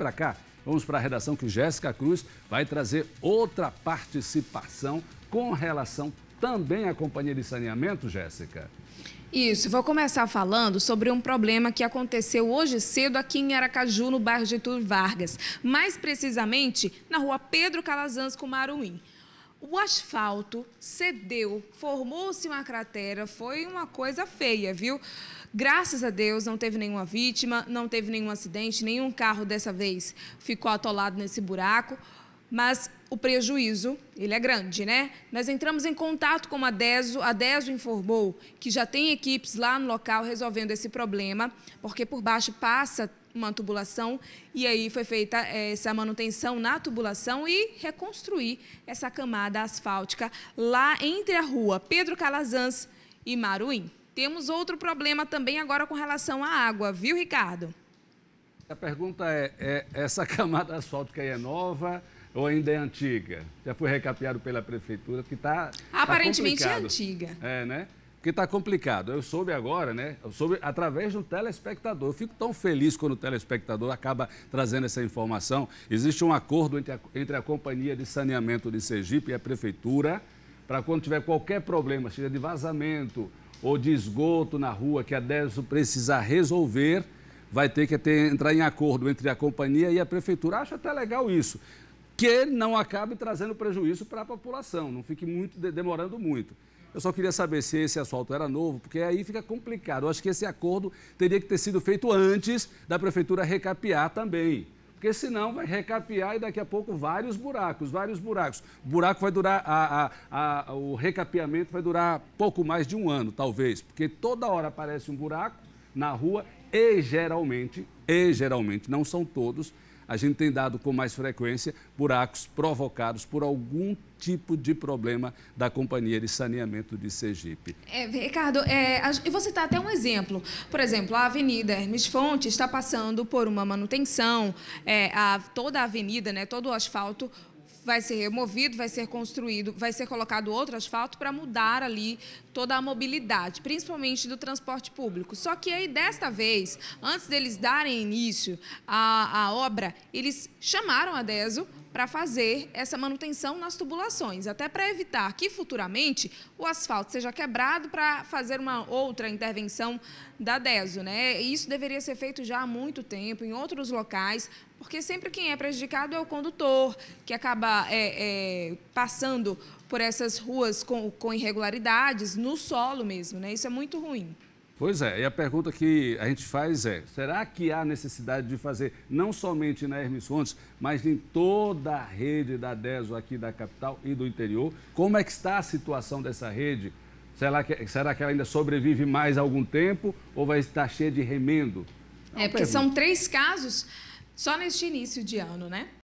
para cá. Vamos para a redação que Jéssica Cruz vai trazer outra participação com relação também à Companhia de Saneamento, Jéssica. Isso, vou começar falando sobre um problema que aconteceu hoje cedo aqui em Aracaju, no bairro de Tur Vargas, mais precisamente na rua Pedro Calazans com Maruim o asfalto cedeu, formou-se uma cratera, foi uma coisa feia, viu? Graças a Deus não teve nenhuma vítima, não teve nenhum acidente, nenhum carro dessa vez ficou atolado nesse buraco mas o prejuízo, ele é grande, né? Nós entramos em contato com a DESO, a DESO informou que já tem equipes lá no local resolvendo esse problema, porque por baixo passa uma tubulação e aí foi feita eh, essa manutenção na tubulação e reconstruir essa camada asfáltica lá entre a rua Pedro Calazans e Maruim. Temos outro problema também agora com relação à água, viu, Ricardo? A pergunta é, é essa camada asfáltica aí é nova? ou ainda é antiga? Já foi recapeado pela prefeitura, que está. Tá Aparentemente tá é antiga. É, né? Porque está complicado. Eu soube agora, né? Eu soube através de um telespectador. Eu fico tão feliz quando o telespectador acaba trazendo essa informação. Existe um acordo entre a, entre a Companhia de Saneamento de Sergipe e a Prefeitura para quando tiver qualquer problema, seja de vazamento ou de esgoto na rua que a DESO precisar resolver, vai ter que ter, entrar em acordo entre a companhia e a prefeitura. Acho até legal isso que não acabe trazendo prejuízo para a população, não fique muito demorando muito. Eu só queria saber se esse asfalto era novo, porque aí fica complicado. Eu acho que esse acordo teria que ter sido feito antes da prefeitura recapear também. Porque senão vai recapear e daqui a pouco vários buracos, vários buracos. O buraco vai durar, a, a, a, o recapeamento vai durar pouco mais de um ano, talvez. Porque toda hora aparece um buraco na rua e geralmente, e geralmente, não são todos, a gente tem dado com mais frequência buracos provocados por algum tipo de problema da Companhia de Saneamento de Sergipe. É, Ricardo, é, eu vou citar até um exemplo. Por exemplo, a Avenida Hermes Fonte está passando por uma manutenção, é, a, toda a avenida, né, todo o asfalto vai ser removido, vai ser construído, vai ser colocado outro asfalto para mudar ali toda a mobilidade, principalmente do transporte público. Só que aí, desta vez, antes deles darem início à, à obra, eles chamaram a DESO, para fazer essa manutenção nas tubulações, até para evitar que futuramente o asfalto seja quebrado para fazer uma outra intervenção da DESO. Né? Isso deveria ser feito já há muito tempo, em outros locais, porque sempre quem é prejudicado é o condutor, que acaba é, é, passando por essas ruas com, com irregularidades, no solo mesmo. Né? Isso é muito ruim. Pois é, e a pergunta que a gente faz é: será que há necessidade de fazer não somente na Hermes Fontes, mas em toda a rede da DESO aqui da capital e do interior? Como é que está a situação dessa rede? Será que, será que ela ainda sobrevive mais algum tempo ou vai estar cheia de remendo? É, é porque pergunta. são três casos só neste início de ano, né?